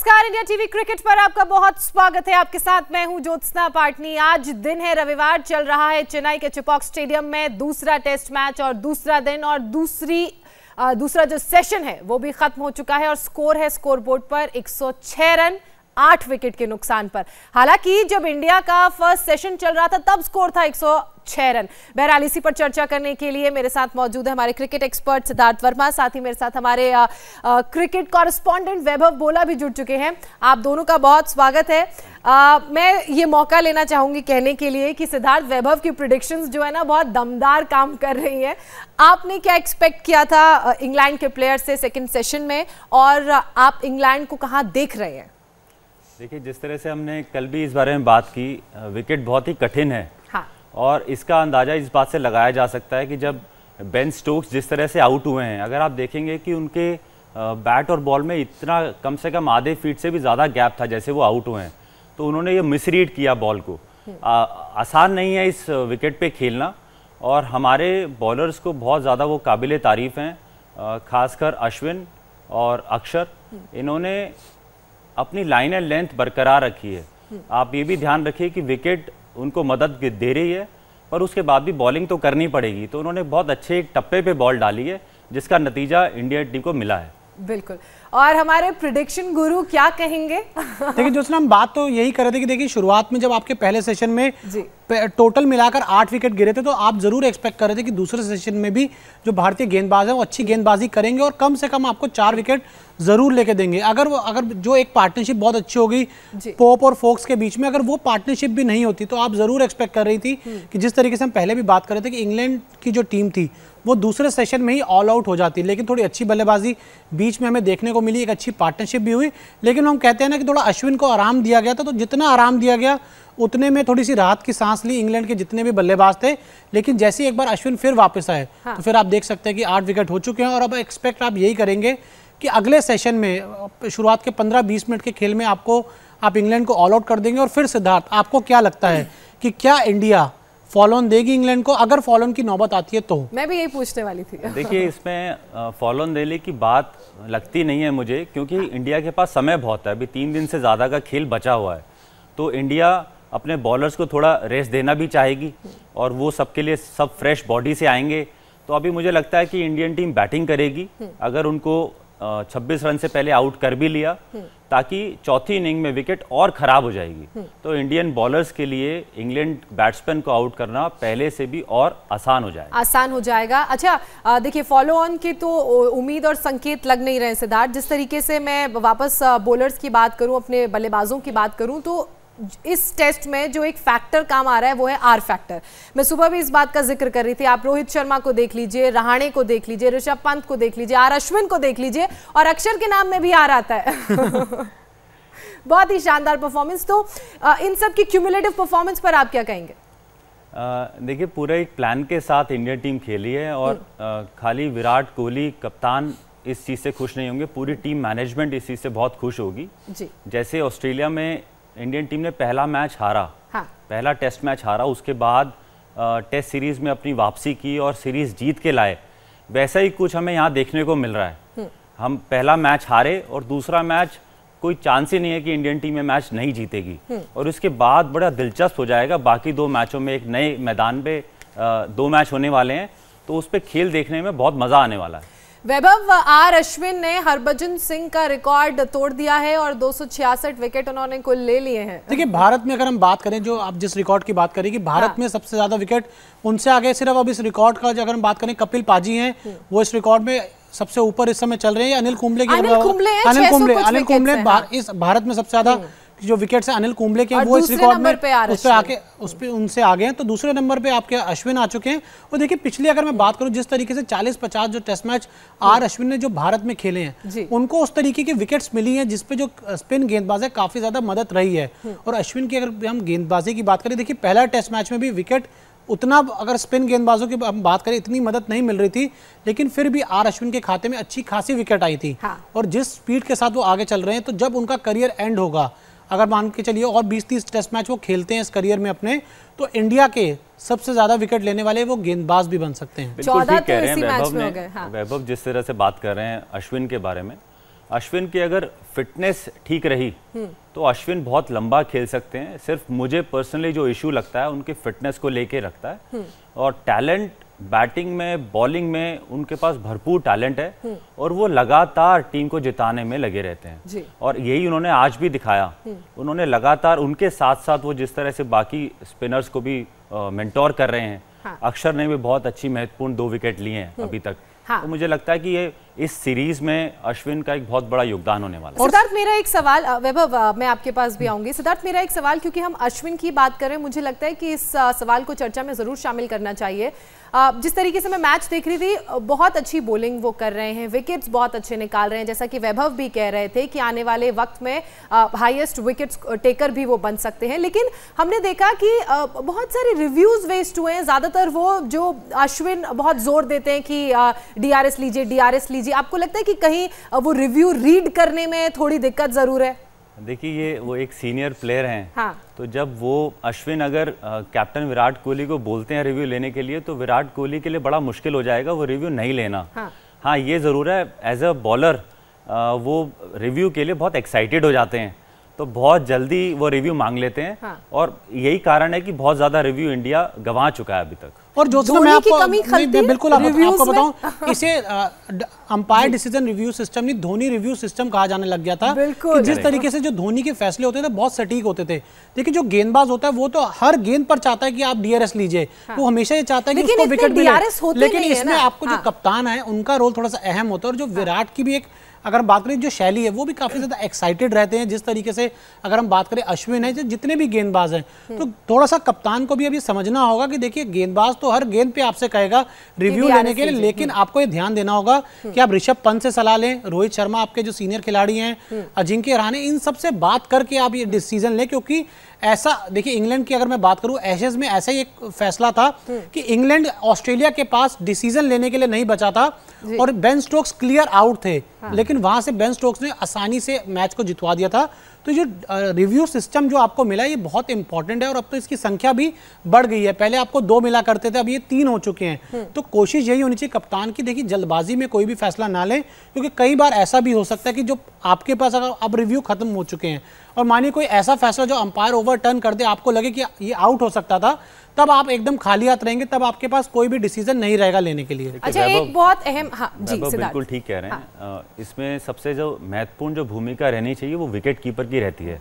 नमस्कार India TV cricket पर आपका बहुत स्वागत है आपके साथ मैं हूं ज्योत्सना पाटनी आज दिन है रविवार चल रहा है चेन्नई के चिपॉक स्टेडियम में दूसरा टेस्ट मैच और दूसरा दिन और दूसरी दूसरा जो सेशन है वो भी खत्म हो चुका है और स्कोर है स्कोर बोर्ड पर 106 रन आठ विकेट के नुकसान पर हालांकि जब इंडिया का फर्स्ट सेशन चल रहा था तब स्कोर था 106 रन बहरहाल इसी पर चर्चा करने के लिए मेरे साथ मौजूद है हमारे क्रिकेट एक्सपर्ट सिद्धार्थ वर्मा साथ ही मेरे साथ हमारे आ, आ, क्रिकेट कॉरेस्पॉन्डेंट वैभव बोला भी जुड़ चुके हैं आप दोनों का बहुत स्वागत है आ, मैं ये मौका लेना चाहूंगी कहने के लिए कि सिद्धार्थ वैभव की प्रिडिक्शंस जो है ना बहुत दमदार काम कर रही है आपने क्या एक्सपेक्ट किया था इंग्लैंड के प्लेयर से सेकंड सेशन में और आप इंग्लैंड को कहाँ देख रहे हैं देखिए जिस तरह से हमने कल भी इस बारे में बात की विकेट बहुत ही कठिन है हाँ। और इसका अंदाज़ा इस बात से लगाया जा सकता है कि जब बेन स्टोक्स जिस तरह से आउट हुए हैं अगर आप देखेंगे कि उनके बैट और बॉल में इतना कम से कम आधे फीट से भी ज़्यादा गैप था जैसे वो आउट हुए हैं तो उन्होंने ये मिसरीड किया बॉल को हम्म। आसान नहीं है इस विकेट पे खेलना और हमारे बॉलर्स को बहुत ज़्यादा वो काबिल तारीफ़ हैं खासकर अश्विन और अक्षर हम्म। इन्होंने अपनी लाइन एंड लेंथ बरकरार रखी है आप ये भी ध्यान रखिए कि विकेट उनको मदद दे रही है पर उसके बाद भी बॉलिंग तो करनी पड़ेगी तो उन्होंने बहुत अच्छे एक टप्पे पे बॉल डाली है जिसका नतीजा इंडिया टीम को मिला है बिल्कुल और हमारे प्रिडिक्शन गुरु क्या कहेंगे देखिए जो हम बात तो यही कर रहे थे कि देखिए शुरुआत में जब आपके पहले सेशन में टोटल मिलाकर आठ विकेट गिरे थे तो आप जरूर एक्सपेक्ट कर रहे थे कि दूसरे सेशन में भी जो भारतीय गेंदबाज है वो अच्छी गेंदबाजी करेंगे और कम से कम आपको चार विकेट जरूर लेके देंगे अगर वो अगर जो एक पार्टनरशिप बहुत अच्छी होगी पोप और फोक्स के बीच में अगर वो पार्टनरशिप भी नहीं होती तो आप जरूर एक्सपेक्ट कर रही थी हम्म। कि जिस तरीके से हम पहले भी बात कर रहे थे कि इंग्लैंड की जो टीम थी वो दूसरे सेशन में ही ऑल आउट हो जाती है लेकिन थोड़ी अच्छी बल्लेबाजी बीच में हमें देखने को मिली एक अच्छी पार्टनरशिप भी हुई लेकिन हम कहते हैं ना कि थोड़ा अश्विन को आराम दिया गया था तो जितना आराम दिया गया उतने में थोड़ी सी राहत की सांस ली इंग्लैंड के जितने भी बल्लेबाज थे लेकिन जैसे ही एक बार अश्विन फिर वापस आए हाँ। तो फिर आप देख सकते हैं कि आठ विकेट हो चुके हैं और अब एक्सपेक्ट आप यही करेंगे कि अगले सेशन में शुरुआत के पंद्रह बीस मिनट के खेल में आपको आप इंग्लैंड को ऑल आउट कर देंगे और फिर सिद्धार्थ आपको क्या लगता है कि क्या इंडिया फॉलोन देगी इंग्लैंड को अगर फॉलोन की नौबत आती है तो मैं भी यही पूछने वाली थी देखिए इसमें फॉलोन देने की बात लगती नहीं है मुझे क्योंकि इंडिया के पास समय बहुत है अभी तीन दिन से ज़्यादा का खेल बचा हुआ है तो इंडिया अपने बॉलर्स को थोड़ा रेस्ट देना भी चाहेगी और वो सबके लिए सब फ्रेश बॉडी से आएंगे तो अभी मुझे लगता है कि इंडियन टीम बैटिंग करेगी हम्म। अगर उनको 26 रन से पहले आउट कर भी लिया हम्म। ताकि चौथी इनिंग में विकेट और ख़राब हो जाएगी हम्म। तो इंडियन बॉलर्स के लिए इंग्लैंड बैट्समैन को आउट करना पहले से भी और आसान हो जाएगा आसान हो जाएगा अच्छा देखिए फॉलो ऑन के तो उम्मीद और संकेत लग नहीं रहे सिद्धार्थ जिस तरीके से मैं वापस बॉलर्स की बात करूं अपने बल्लेबाजों की बात करूं तो इस टेस्ट में जो एक फैक्टर काम आ रहा है वो है आर फैक्टर मैं सुबह भी इस बात का जिक्र कर रही थी आप रोहित शर्मा को देख लीजिए रहाणे को देख लीजिए ऋषभ पंत को देख लीजिए आर अश्विन को देख लीजिए और अक्षर के नाम में भी आर आता है बहुत ही शानदार परफॉर्मेंस तो इन सब की क्यूमुलेटिव परफॉर्मेंस पर आप क्या कहेंगे देखिए पूरा एक प्लान के साथ इंडियन टीम खेली है और आ, हम्म। खाली विराट कोहली कप्तान इस चीज़ से खुश नहीं होंगे पूरी टीम मैनेजमेंट इस चीज़ से बहुत खुश होगी जी जैसे ऑस्ट्रेलिया में इंडियन टीम ने पहला मैच हारा हाँ। पहला टेस्ट मैच हारा उसके बाद टेस्ट सीरीज में अपनी वापसी की और सीरीज जीत के लाए वैसा ही कुछ हमें यहाँ देखने को मिल रहा है हम्म। हम पहला मैच हारे और दूसरा मैच कोई चांस ही नहीं है कि इंडियन टीम ये मैच नहीं जीतेगी हम्म। और इसके बाद बड़ा दिलचस्प हो जाएगा बाकी दो मैचों में एक नए मैदान पे दो मैच होने वाले हैं तो उस पर खेल देखने में बहुत मज़ा आने वाला है वैभव आर अश्विन ने हरभजन सिंह का रिकॉर्ड तोड़ दिया है और दो विकेट उन्होंने कुल ले लिए हैं देखिए भारत में अगर हम बात करें जो आप जिस रिकॉर्ड की बात करें कि भारत हाँ। में सबसे ज्यादा विकेट उनसे आगे सिर्फ अब इस रिकॉर्ड का अगर हम बात करें कपिल पाजी हैं हम्म। वो इस रिकॉर्ड में सबसे ऊपर इस समय चल रहे हैं अनिल कुंबले की अनिल कुंबले अनिल कुंबले अनिल कुंबले हाँ। इस भारत में सबसे ज्यादा हम्म। जो विकेट है अनिल कुंबले के वो इस रिकॉर्ड में उस पर आके उस पर उनसे आगे हैं तो दूसरे नंबर पे आपके अश्विन आ चुके हैं और देखिए पिछली अगर मैं बात करूं जिस तरीके से 40-50 जो टेस्ट मैच आर अश्विन ने जो भारत में खेले हैं उनको उस तरीके की विकेट्स मिली हैं जिसपे जो स्पिन गेंदबाज है काफी ज्यादा मदद रही है हम्म। और अश्विन की अगर हम गेंदबाजी की बात करें देखिए पहला टेस्ट मैच में भी विकेट उतना अगर स्पिन गेंदबाजों की हम बात करें इतनी मदद नहीं मिल रही थी लेकिन फिर भी आर अश्विन के खाते में अच्छी खासी विकेट आई थी हाँ। और जिस स्पीड के साथ वो आगे चल रहे हैं तो जब उनका करियर एंड होगा अगर मान के चलिए और 20-30 टेस्ट मैच वो खेलते हैं इस करियर में अपने तो इंडिया के सबसे ज्यादा विकेट लेने वाले वो गेंदबाज भी बन सकते हैं चौदह कह तो रहे हैं वैभव ने हाँ। वैभव जिस तरह से बात कर रहे हैं अश्विन के बारे में अश्विन की अगर फिटनेस ठीक रही हम्म। तो अश्विन बहुत लंबा खेल सकते हैं सिर्फ मुझे पर्सनली जो इशू लगता है उनके फिटनेस को लेके रखता है हम्म। और टैलेंट बैटिंग में बॉलिंग में उनके पास भरपूर टैलेंट है हम्म। और वो लगातार टीम को जिताने में लगे रहते हैं और यही उन्होंने आज भी दिखाया हम्म। उन्होंने लगातार उनके साथ साथ वो जिस तरह से बाकी स्पिनर्स को भी मेंटोर कर रहे हैं हाँ। अक्षर ने भी बहुत अच्छी महत्वपूर्ण दो विकेट लिए हैं हम्म। अभी तक हाँ। तो मुझे लगता है कि ये इस सीरीज में अश्विन का एक बहुत बड़ा योगदान होने वाला है सिद्धार्थ मेरा एक सवाल वैभव मैं आपके पास भी आऊंगी सिद्धार्थ मेरा एक सवाल क्योंकि हम अश्विन की बात कर रहे हैं मुझे लगता है कि इस सवाल को चर्चा में जरूर शामिल करना चाहिए जिस तरीके से मैं मैच देख रही थी बहुत अच्छी बोलिंग वो कर रहे हैं विकेट्स बहुत अच्छे निकाल रहे हैं जैसा कि वैभव भी कह रहे थे कि आने वाले वक्त में हाईएस्ट विकेट्स टेकर भी वो बन सकते हैं लेकिन हमने देखा कि बहुत सारे रिव्यूज वेस्ट हुए हैं ज़्यादातर वो जो अश्विन बहुत जोर देते हैं कि डी लीजिए डी दीजिए आपको लगता है कि कहीं वो रिव्यू रीड करने में थोड़ी दिक्कत ज़रूर है देखिए ये वो एक सीनियर प्लेयर हैं हाँ। तो जब वो अश्विन अगर कैप्टन विराट कोहली को बोलते हैं रिव्यू लेने के लिए तो विराट कोहली के लिए बड़ा मुश्किल हो जाएगा वो रिव्यू नहीं लेना हाँ, हाँ ये ज़रूर है एज अ बॉलर वो रिव्यू के लिए बहुत एक्साइटेड हो जाते हैं तो बहुत जल्दी वो रिव्यू मांग लेते हैं हाँ। और यही कारण है कि बहुत ज्यादा रिव्यू इंडिया गवा चुका है अभी तक और जो तो मैं आपको मैं बिल्कुल आप, आपको बताऊं इसे अंपायर डिसीजन रिव्यू सिस्टम नहीं धोनी रिव्यू सिस्टम कहा जाने लग गया था कि जिस तरीके से जो धोनी के फैसले होते थे बहुत सटीक होते थे देखिए जो गेंदबाज होता है वो तो हर गेंद पर चाहता है कि आप डीआरएस लीजिए हाँ। वो हमेशा ये चाहता है कि उसको विकेट लेकिन इसमें आपको जो हाँ। कप्तान है उनका रोल थोड़ा सा अहम होता है और जो हाँ। विराट की भी एक अगर हम बात करें जो शैली है वो भी काफ़ी ज़्यादा एक्साइटेड रहते हैं जिस तरीके से अगर हम बात करें अश्विन है जितने भी गेंदबाज हैं तो थोड़ा सा कप्तान को भी अभी समझना होगा कि देखिए गेंदबाज तो हर गेंद पे आपसे कहेगा रिव्यू लेने के लिए लेकिन आपको ये ध्यान देना होगा कि आप ऋषभ पंत से सलाह लें रोहित शर्मा आपके जो सीनियर खिलाड़ी हैं अजिंक्य रहाने इन सबसे बात करके आप ये डिसीजन लें क्योंकि ऐसा देखिए इंग्लैंड की अगर मैं बात करूं एशेज में ऐसा ही एक फैसला था कि इंग्लैंड ऑस्ट्रेलिया के पास डिसीजन लेने के लिए नहीं बचा था और बेन स्टोक्स क्लियर आउट थे लेकिन वहां से बेन स्टोक्स ने आसानी से मैच को जितवा दिया था तो जो रिव्यू सिस्टम जो आपको मिला ये बहुत इंपॉर्टेंट है और अब तो इसकी संख्या भी बढ़ गई है पहले आपको दो मिला करते थे अब ये तीन हो चुके हैं हम्म। तो कोशिश यही होनी चाहिए कप्तान की देखिए जल्दबाजी में कोई भी फैसला ना लें क्योंकि कई बार ऐसा भी हो सकता है कि जो आपके पास अगर अब रिव्यू खत्म हो चुके हैं और मानिए कोई ऐसा फैसला जो अंपायर ओवर टर्न कर दे आपको लगे कि ये आउट हो सकता था तब आप एकदम खाली हाथ रहेंगे तब आपके पास कोई भी डिसीजन नहीं रहेगा लेने के लिए अच्छा एक बहुत अहम हाँ, जी बिल्कुल ठीक कह रहे हैं हाँ। इसमें सबसे जो महत्वपूर्ण जो भूमिका रहनी चाहिए वो विकेट कीपर की ही रहती है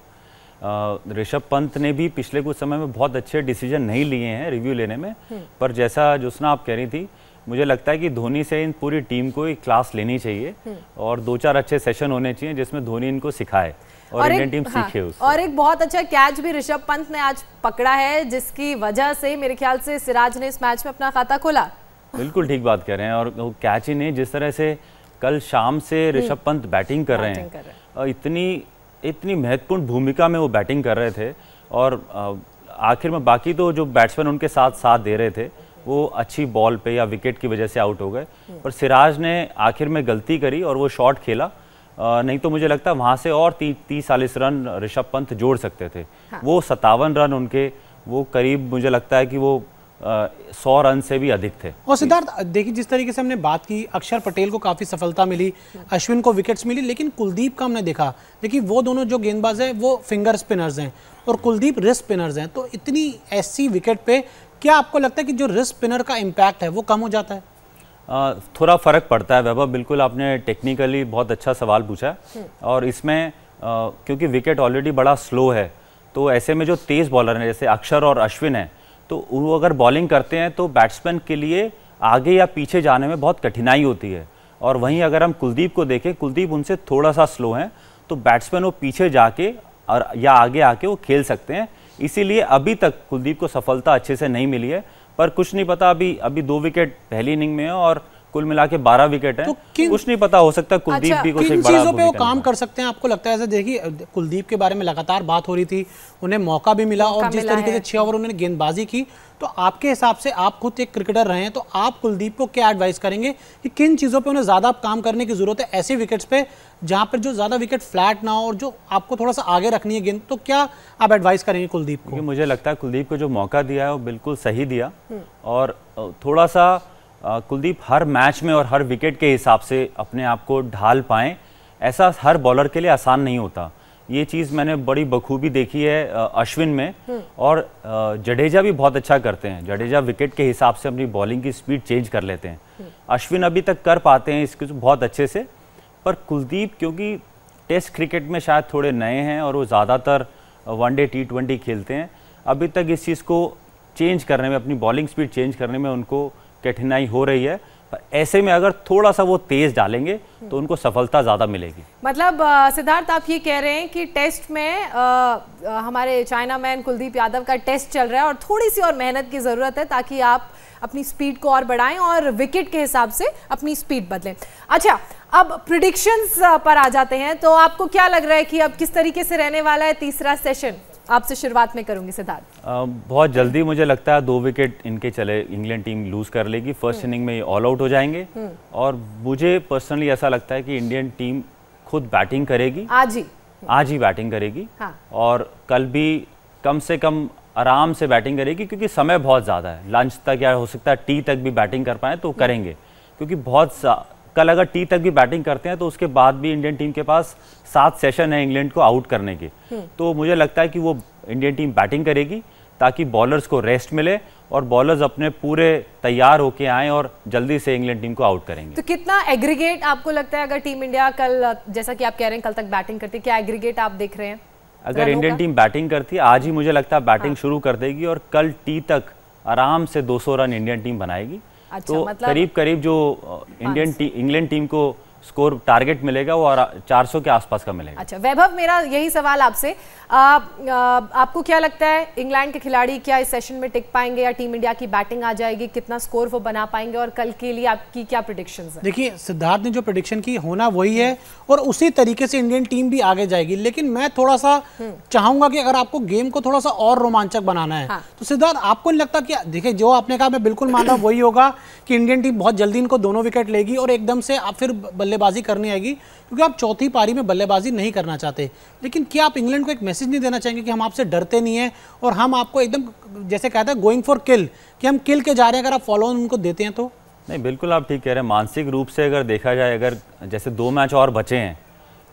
ऋषभ पंत ने भी पिछले कुछ समय में बहुत अच्छे डिसीजन नहीं लिए हैं रिव्यू लेने में हम्म। पर जैसा जोसना आप कह रही थी मुझे लगता है कि धोनी से इन पूरी टीम को एक क्लास लेनी चाहिए हम्म। और दो चार अच्छे सेशन होने चाहिए जिसमें धोनी इनको सिखाए और, और इंडियन टीम हाँ, सीखे उससे। और एक बहुत अच्छा कैच भी ऋषभ पंत ने आज पकड़ा है जिसकी वजह से मेरे ख्याल से सिराज ने इस मैच में अपना खाता खोला बिल्कुल ठीक बात कर रहे हैं और कैच ही नहीं जिस तरह से कल शाम से हम्म। ऋषभ पंत बैटिंग कर रहे हैं इतनी इतनी महत्वपूर्ण भूमिका में वो बैटिंग कर रहे थे और आखिर में बाकी तो जो बैट्समैन उनके साथ साथ दे रहे थे वो अच्छी बॉल पे या विकेट की वजह से आउट हो गए हम्म। पर सिराज ने आखिर में गलती करी और वो शॉट खेला नहीं तो मुझे लगता वहाँ से और ती, तीस चालीस रन ऋषभ पंत जोड़ सकते थे हाँ। वो सतावन रन उनके वो करीब मुझे लगता है कि वो सौ रन से भी अधिक थे और सिद्धार्थ देखिए जिस तरीके से हमने बात की अक्षर पटेल को काफ़ी सफलता मिली अश्विन को विकेट्स मिली लेकिन कुलदीप का हमने देखा देखिए वो दोनों जो गेंदबाज हैं वो फिंगर स्पिनर्स हैं और कुलदीप रिस्क स्पिनर्स हैं तो इतनी ऐसी विकेट पे क्या आपको लगता है कि जो रिस्क स्पिनर का इम्पैक्ट है वो कम हो जाता है थोड़ा फ़र्क पड़ता है वैभव बिल्कुल आपने टेक्निकली बहुत अच्छा सवाल पूछा हम्म। और इसमें क्योंकि विकेट ऑलरेडी बड़ा स्लो है तो ऐसे में जो तेज़ बॉलर हैं जैसे अक्षर और अश्विन हैं तो वो अगर बॉलिंग करते हैं तो बैट्समैन के लिए आगे या पीछे जाने में बहुत कठिनाई होती है और वहीं अगर हम कुलदीप को देखें कुलदीप उनसे थोड़ा सा स्लो हैं तो बैट्समैन वो पीछे जाके और या आगे आके वो खेल सकते हैं इसीलिए अभी तक कुलदीप को सफलता अच्छे से नहीं मिली है पर कुछ नहीं पता अभी अभी दो विकेट पहली इनिंग में है और कुल मिला के बारह विकेट है तो कुछ नहीं पता हो सकता कुलदीप अच्छा, भी कुछ एक चीजों पे वो काम कर सकते हैं आपको लगता है देखिए कुलदीप के बारे में लगातार बात हो रही थी उन्हें मौका भी मिला और जिस तरीके से छह ओवर उन्होंने गेंदबाजी की तो आपके हिसाब से आप खुद एक क्रिकेटर रहे हैं तो आप कुलदीप को क्या एडवाइस करेंगे कि किन चीज़ों पे उन्हें ज़्यादा काम करने की ज़रूरत है ऐसे विकेट्स पे जहां पर जो ज़्यादा विकेट फ्लैट ना हो और जो आपको थोड़ा सा आगे रखनी है गेंद तो क्या आप एडवाइस करेंगे कुलदीप को मुझे लगता है कुलदीप को जो मौका दिया है वो बिल्कुल सही दिया हम्म। और थोड़ा सा कुलदीप हर मैच में और हर विकेट के हिसाब से अपने आप को ढाल पाएँ ऐसा हर बॉलर के लिए आसान नहीं होता ये चीज़ मैंने बड़ी बखूबी देखी है अश्विन में हम्म। और जडेजा भी बहुत अच्छा करते हैं जडेजा विकेट के हिसाब से अपनी बॉलिंग की स्पीड चेंज कर लेते हैं हम्म। अश्विन अभी तक कर पाते हैं इसके बहुत अच्छे से पर कुलदीप क्योंकि टेस्ट क्रिकेट में शायद थोड़े नए हैं और वो ज़्यादातर वनडे टी ट्वेंटी खेलते हैं अभी तक इस चीज़ को चेंज करने में अपनी बॉलिंग स्पीड चेंज करने में उनको कठिनाई हो रही है ऐसे में अगर थोड़ा सा वो तेज डालेंगे तो उनको सफलता ज़्यादा मिलेगी मतलब सिद्धार्थ आप ये कह रहे हैं कि टेस्ट में आ, हमारे चाइना मैन कुलदीप यादव का टेस्ट चल रहा है और थोड़ी सी और मेहनत की ज़रूरत है ताकि आप अपनी स्पीड को और बढ़ाएं और विकेट के हिसाब से अपनी स्पीड बदलें अच्छा अब प्रिडिक्शंस पर आ जाते हैं तो आपको क्या लग रहा है कि अब किस तरीके से रहने वाला है तीसरा सेशन आपसे शुरुआत में करूंगी सिद्धार्थ बहुत जल्दी मुझे लगता है दो विकेट इनके चले इंग्लैंड टीम लूज कर लेगी फर्स्ट हम्म। इनिंग में ऑल आउट हो जाएंगे हम्म। और मुझे पर्सनली ऐसा लगता है कि इंडियन टीम खुद बैटिंग करेगी आज ही आज ही बैटिंग करेगी हाँ। और कल भी कम से कम आराम से बैटिंग करेगी क्योंकि समय बहुत ज़्यादा है लंच तक या हो सकता है टी तक भी बैटिंग कर पाए तो हम्म। करेंगे क्योंकि बहुत कल अगर टी तक भी बैटिंग करते हैं तो उसके बाद भी इंडियन टीम के पास सात सेशन है इंग्लैंड को आउट करने के हम्म। तो मुझे लगता है कि वो इंडियन टीम बैटिंग करेगी ताकि बॉलर्स को रेस्ट मिले और बॉलर्स अपने पूरे तैयार होके आए और जल्दी से इंग्लैंड टीम को आउट करेंगे तो कितना एग्रीगेट आपको लगता है अगर टीम इंडिया कल जैसा कि आप कह रहे हैं कल तक बैटिंग करती है क्या एग्रीगेट आप देख रहे हैं अगर इंडियन टीम बैटिंग करती है आज ही मुझे लगता है बैटिंग हाँ। शुरू कर देगी और कल टी तक आराम से 200 रन इंडियन टीम बनाएगी अच्छा, तो मतलब करीब करीब जो इंडियन टी, इंग्लैंड टीम को स्कोर टारगेट मिलेगा वो और 400 के आसपास का मिलेगा अच्छा वैभव मेरा यही सवाल आपसे आप, आपको क्या लगता है इंग्लैंड के खिलाड़ी क्या इस सेशन में टिक पाएंगे या टीम इंडिया की बैटिंग आ जाएगी कितना स्कोर वो बना पाएंगे और कल के लिए आपकी क्या प्रोडिक्शन देखिए सिद्धार्थ ने जो प्रोडिक्शन की होना वही है और उसी तरीके से इंडियन टीम भी आगे जाएगी लेकिन मैं थोड़ा सा हम्म। चाहूंगा कि अगर आपको गेम को थोड़ा सा और रोमांचक बनाना है हाँ। तो सिद्धार्थ आपको नहीं लगता कि देखिए जो आपने कहा मैं बिल्कुल मान रहा वही होगा कि इंडियन टीम बहुत जल्दी इनको दोनों विकेट लेगी और एकदम से आप फिर बल्लेबाजी करनी आएगी क्योंकि आप चौथी पारी में बल्लेबाजी नहीं करना चाहते लेकिन क्या आप इंग्लैंड को एक मैसेज नहीं देना चाहेंगे कि हम आपसे डरते नहीं हैं और हम आपको एकदम जैसे कहता है गोइंग फॉर किल कि हम किल के जा रहे हैं अगर आप फॉलो उनको देते हैं तो नहीं बिल्कुल आप ठीक कह रहे हैं मानसिक रूप से अगर देखा जाए अगर जैसे दो मैच और बचे हैं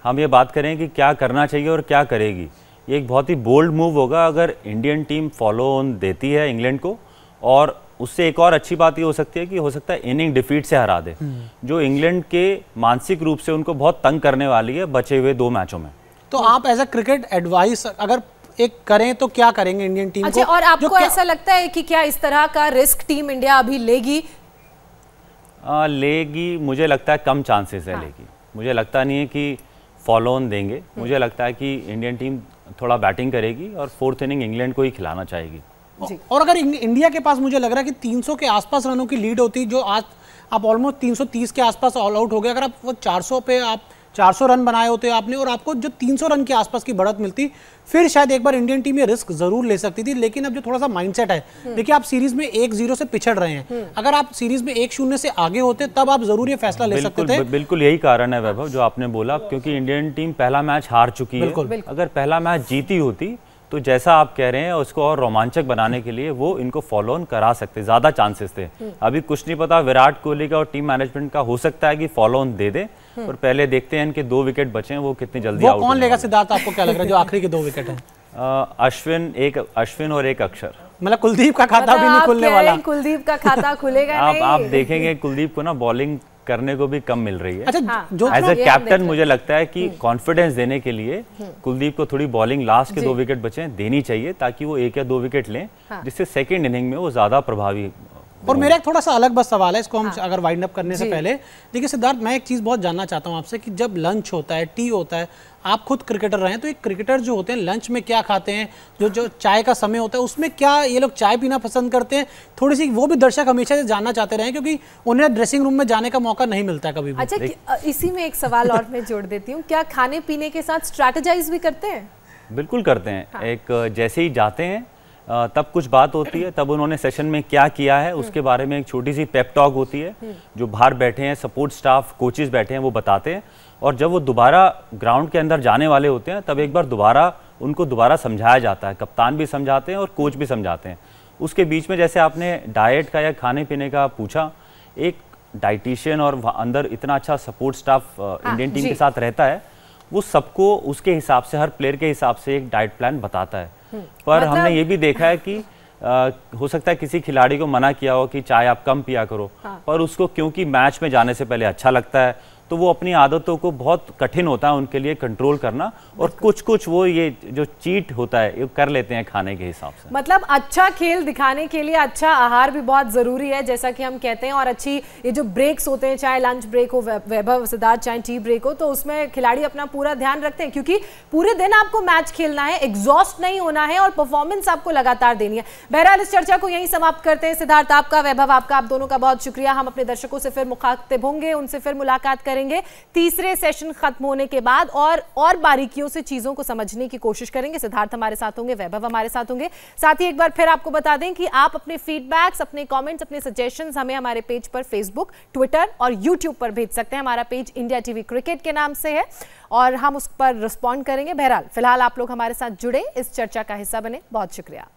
हम ये बात करें कि क्या करना चाहिए और क्या करेगी ये एक बहुत ही बोल्ड मूव होगा अगर इंडियन टीम फॉलो ऑन देती है इंग्लैंड को और उससे एक और अच्छी बात ये हो सकती है कि हो सकता है इनिंग डिफीट से हरा दे हम्म। जो इंग्लैंड के मानसिक रूप से उनको बहुत तंग करने वाली है बचे हुए दो मैचों में तो आप एज अ क्रिकेट एडवाइस अगर एक करें तो क्या करेंगे इंडियन टीम अच्छा, को और आपको ऐसा लगता है कि क्या इस तरह का रिस्क टीम इंडिया अभी लेगी आ, लेगी मुझे लगता है कम चांसेस है हाँ। लेगी मुझे लगता नहीं है कि फॉलो ऑन देंगे हम्म। मुझे लगता है कि इंडियन टीम थोड़ा बैटिंग करेगी और फोर्थ इनिंग इंग्लैंड को ही खिलाना चाहेगी और अगर इंडिया के पास मुझे लग रहा है कि 300 के आसपास रनों की लीड होती जो आज आप ऑलमोस्ट 330 के आसपास ऑल आउट हो गए अगर आप वो 400 पे आप 400 रन बनाए होते आपने और आपको जो 300 रन के आसपास की बढ़त मिलती फिर शायद एक बार इंडियन टीम ये रिस्क जरूर ले सकती थी लेकिन अब जो थोड़ा सा माइंडसेट है हम्म। देखिए आप सीरीज में एक जीरो से पिछड़ रहे हैं हम्म। अगर आप सीरीज में एक शून्य से आगे होते तब आप जरूर ये फैसला ले सकते थे बिल्कुल यही कारण है वैभव जो आपने बोला क्योंकि इंडियन टीम पहला मैच हार चुकी है अगर पहला मैच जीती होती तो जैसा आप कह रहे हैं उसको और रोमांचक बनाने के लिए वो इनको फॉलो ऑन करा सकते ज़्यादा चांसेस थे हम्म। अभी कुछ नहीं पता विराट कोहली का और टीम मैनेजमेंट का हो सकता है कि फॉलो ऑन दे दे और हम्म। पहले देखते हैं इनके दो विकेट बचे हैं वो कितनी जल्दी वो कौन लेगा सिद्धार्थ आपको क्या लग रहा है जो आखिरी के दो विकेट है अश्विन एक अश्विन और एक अक्षर मतलब कुलदीप का खाता भी नहीं खुलने वाला कुलदीप का खाता खुलेगा आप आप देखेंगे कुलदीप को ना बॉलिंग करने को भी कम मिल रही है अच्छा हाँ। जो एज अ कैप्टन मुझे लगता है कि कॉन्फिडेंस हम्म। देने के लिए हम्म। कुलदीप को थोड़ी बॉलिंग लास्ट के दो विकेट बचे देनी चाहिए ताकि वो एक या दो विकेट लें हाँ। जिससे सेकेंड इनिंग में वो ज्यादा प्रभावी और मेरा एक थोड़ा सा अलग बस सवाल है इसको हम हाँ। अगर वाइंड अप करने से पहले देखिए सिद्धार्थ मैं एक चीज़ बहुत जानना चाहता हूँ आपसे कि जब लंच होता है टी होता है आप खुद क्रिकेटर रहे हैं तो एक क्रिकेटर जो होते हैं लंच में क्या खाते हैं जो जो चाय का समय होता है उसमें क्या ये लोग चाय पीना पसंद करते हैं थोड़ी सी वो भी दर्शक हमेशा से जानना चाहते रहे क्योंकि उन्हें ड्रेसिंग रूम में जाने का मौका नहीं मिलता कभी भी अच्छा इसी में एक सवाल और मैं जोड़ देती हूँ क्या खाने पीने के साथ स्ट्रेटेजाइज भी करते हैं बिल्कुल करते हैं हाँ। एक जैसे ही जाते हैं तब कुछ बात होती है तब उन्होंने सेशन में क्या किया है हम्म। उसके बारे में एक छोटी सी पेपटॉक होती है हम्म। जो बाहर बैठे हैं सपोर्ट स्टाफ कोचेज बैठे हैं वो बताते हैं और जब वो दोबारा ग्राउंड के अंदर जाने वाले होते हैं तब एक बार दोबारा उनको दोबारा समझाया जाता है कप्तान भी समझाते हैं और कोच भी समझाते हैं उसके बीच में जैसे आपने डाइट का या खाने पीने का पूछा एक डाइटिशियन और अंदर इतना अच्छा सपोर्ट स्टाफ इंडियन टीम के साथ रहता है वो सबको उसके हिसाब से हर प्लेयर के हिसाब से एक डाइट प्लान बताता है पर मतलब... हमने ये भी देखा है कि आ, हो सकता है किसी खिलाड़ी को मना किया हो कि चाय आप कम पिया करो हाँ। पर उसको क्योंकि मैच में जाने से पहले अच्छा लगता है तो वो अपनी आदतों को बहुत कठिन होता है उनके लिए कंट्रोल करना और कुछ कुछ वो ये जो चीट होता है ये कर लेते हैं खाने के हिसाब से मतलब अच्छा खेल दिखाने के लिए अच्छा आहार भी बहुत ज़रूरी है जैसा कि हम कहते हैं और अच्छी ये जो ब्रेक्स होते हैं चाहे लंच ब्रेक हो वैभव सिद्धार्थ चाहे टी ब्रेक हो तो उसमें खिलाड़ी अपना पूरा ध्यान रखते हैं क्योंकि पूरे दिन आपको मैच खेलना है एग्जॉस्ट नहीं होना है और परफॉर्मेंस आपको लगातार देनी है बहरहाल इस चर्चा को यही समाप्त करते हैं सिद्धार्थ आपका वैभव आपका आप दोनों का बहुत शुक्रिया हम अपने दर्शकों से फिर मुखातिब होंगे उनसे फिर मुलाकात करें करेंगे तीसरे सेशन खत्म होने के बाद और और बारीकियों से चीजों को समझने की कोशिश करेंगे सिद्धार्थ हमारे साथ होंगे वैभव हमारे साथ होंगे साथ ही एक बार फिर आपको बता दें कि आप अपने फीडबैक्स अपने कॉमेंट्स अपने सजेशन हमें हमारे पेज पर फेसबुक ट्विटर और यूट्यूब पर भेज सकते हैं हमारा पेज इंडिया टीवी क्रिकेट के नाम से है और हम उस पर रिस्पॉन्ड करेंगे बहरहाल फिलहाल आप लोग हमारे साथ जुड़े इस चर्चा का हिस्सा बने बहुत शुक्रिया